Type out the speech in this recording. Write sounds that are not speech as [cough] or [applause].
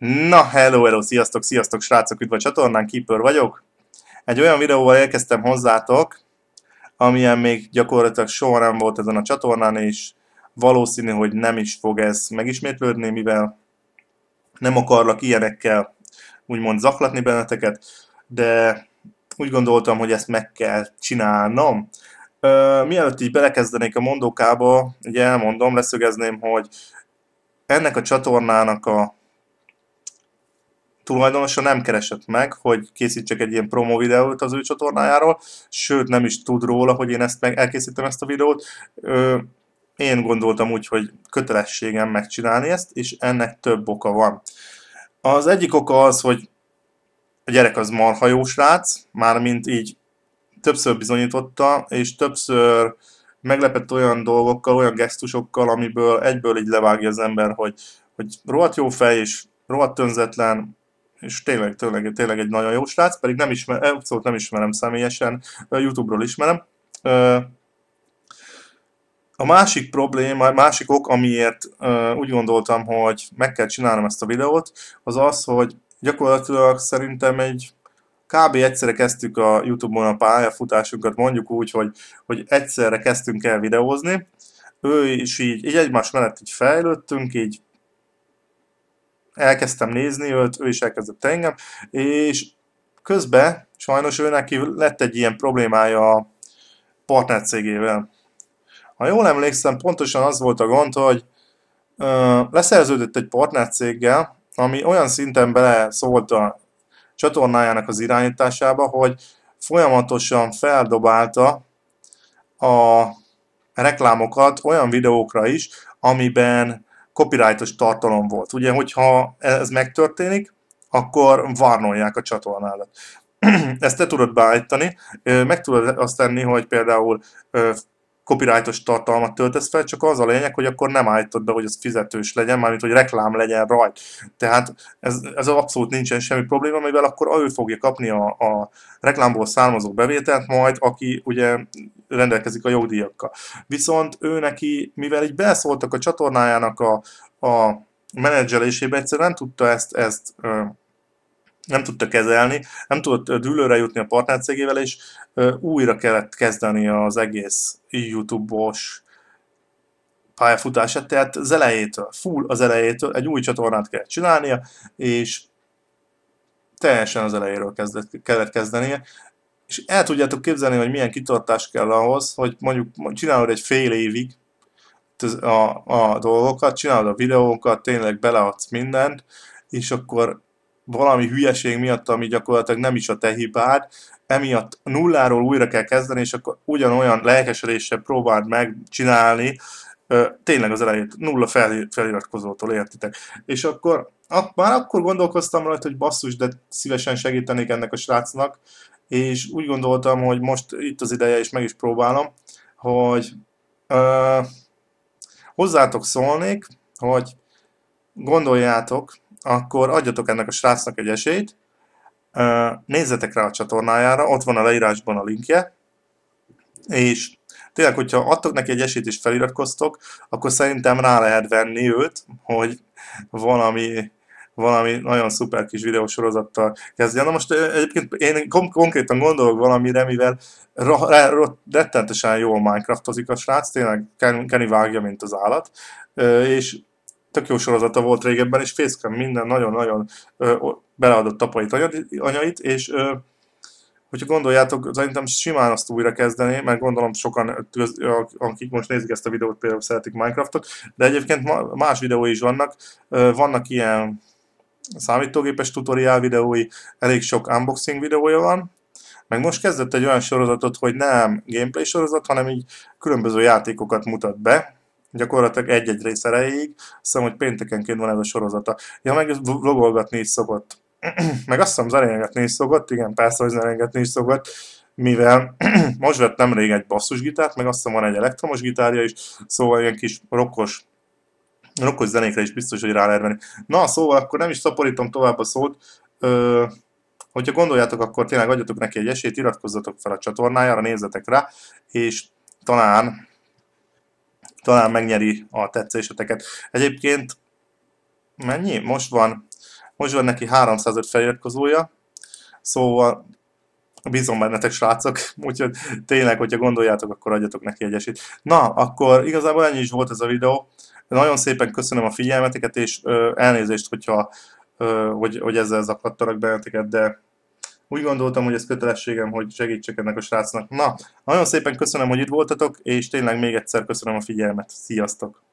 Na, hello, hello, sziasztok, sziasztok, srácok, üdv a csatornán, Keeper vagyok. Egy olyan videóval érkeztem hozzátok, amilyen még gyakorlatilag soha nem volt ezen a csatornán, és valószínű, hogy nem is fog ez megismétlődni, mivel nem akarlak ilyenekkel úgymond zaklatni benneteket, de úgy gondoltam, hogy ezt meg kell csinálnom. Ö, mielőtt így belekezdenék a mondókába, ugye elmondom, leszögezném, hogy ennek a csatornának a tulajdonosa nem keresett meg, hogy készítsek egy ilyen promo videót az ő csatornájáról, sőt nem is tud róla, hogy én ezt meg elkészítem ezt a videót. Ö, én gondoltam úgy, hogy kötelességem megcsinálni ezt, és ennek több oka van. Az egyik oka az, hogy a gyerek az jó srác, mármint így többször bizonyította, és többször meglepett olyan dolgokkal, olyan gesztusokkal, amiből egyből így levágja az ember, hogy, hogy rohadt jó fej, és rohadt önzetlen, és tényleg, tényleg, tényleg egy nagyon jó srác, pedig nem ismer, abszolút szóval nem ismerem személyesen, Youtube-ról ismerem. A másik probléma, a másik ok, amiért úgy gondoltam, hogy meg kell csinálnom ezt a videót, az az, hogy gyakorlatilag szerintem egy kb. egyszerre kezdtük a Youtube-on a pályafutásunkat, mondjuk úgy, hogy, hogy egyszerre kezdtünk el videózni, ő is így, így egymás mellett így fejlődtünk, így elkezdtem nézni őt, ő is elkezdett engem, és közben sajnos ő neki lett egy ilyen problémája a cégével. Ha jól emlékszem, pontosan az volt a gond, hogy ö, leszerződött egy céggel, ami olyan szinten bele szólt a csatornájának az irányításába, hogy folyamatosan feldobálta a reklámokat olyan videókra is, amiben copyrightos tartalom volt. Ugye, hogyha ez megtörténik, akkor varnolják a csatornádat. [clears throat] Ezt te tudod beállítani, meg tudod azt tenni, hogy például copyrightos tartalmat töltesz fel, csak az a lényeg, hogy akkor nem állítod be, hogy ez fizetős legyen, mármint hogy reklám legyen rajt. Tehát ez, ez abszolút nincsen semmi probléma, mivel akkor ő fogja kapni a, a reklámból származó bevételt, majd aki ugye rendelkezik a jogdíjakkal. Viszont ő neki, mivel így beszóltak a csatornájának a, a menedzselésébe, egyszerűen nem tudta ezt, ezt nem tudta kezelni, nem tudott dűlőre jutni a partnercégével, és újra kellett kezdeni az egész YouTube-os pályafutását, tehát az elejétől, full az elejétől egy új csatornát kell csinálnia, és teljesen az elejéről kezdett, kellett kezdenie, és el tudjátok képzelni, hogy milyen kitartás kell ahhoz, hogy mondjuk csinálod egy fél évig a, a dolgokat, csinálod a videókat, tényleg beleadsz mindent, és akkor valami hülyeség miatt, ami gyakorlatilag nem is a te hibád, emiatt nulláról újra kell kezdeni, és akkor ugyanolyan lelkesedéssel próbáld meg csinálni, tényleg az elejét, nulla feliratkozótól, értitek? És akkor már akkor gondolkoztam rajta, hogy basszus, de szívesen segítenék ennek a srácnak, és úgy gondoltam, hogy most itt az ideje, és meg is próbálom, hogy ö, hozzátok szólnék, hogy gondoljátok, akkor adjatok ennek a srácnak egy esélyt, ö, nézzetek rá a csatornájára, ott van a leírásban a linkje, és tényleg, hogyha adtok neki egy esélyt és feliratkoztok, akkor szerintem rá lehet venni őt, hogy valami valami nagyon szuper kis videósorozattal kezdjen. Na most egyébként én konkrétan gondolok valamire, mivel ra- ra- ra- rettentesen jól Minecraftozik a srác, tényleg Kenny vágja, mint az állat, és tök jó sorozata volt régebben, és fészkem minden nagyon-nagyon beleadott tapait anyait, és hogyha gondoljátok, szerintem simán azt újra kezdeni, mert gondolom sokan, akik most nézik ezt a videót, például szeretik Minecraftot, de egyébként más videói is vannak, vannak ilyen számítógépes tutoriál videói, elég sok unboxing videója van, meg most kezdett egy olyan sorozatot, hogy nem gameplay sorozat, hanem így különböző játékokat mutat be, gyakorlatilag egy-egy rész erejéig, azt hiszem, hogy péntekenként van ez a sorozata. Ja, meg vlogolgatni is szokott. [clears throat] meg azt hiszem, zenégetni is szokott, igen, persze, hogy zenégetni is szokott, mivel [clears throat] most vett nemrég egy basszusgitárt, meg azt hiszem van egy elektromos gitárja is, szóval ilyen kis rokkos rokkos zenékre is biztos, hogy rá lehet menni. Na, szóval akkor nem is szaporítom tovább a szót. Ö, hogyha gondoljátok, akkor tényleg adjatok neki egy esélyt, iratkozzatok fel a csatornájára, nézzetek rá, és talán talán megnyeri a tetszéseteket. Egyébként mennyi? Most van, most van neki 305 feliratkozója, szóval bízom bennetek, srácok, [laughs] úgyhogy tényleg, hogyha gondoljátok, akkor adjatok neki egy esélyt. Na, akkor igazából ennyi is volt ez a videó. Nagyon szépen köszönöm a figyelmeteket, és ö, elnézést, hogyha, ö, hogy, hogy ezzel zaklattalak benneteket, de úgy gondoltam, hogy ez kötelességem, hogy segítsek ennek a srácnak. Na, nagyon szépen köszönöm, hogy itt voltatok, és tényleg még egyszer köszönöm a figyelmet. Sziasztok!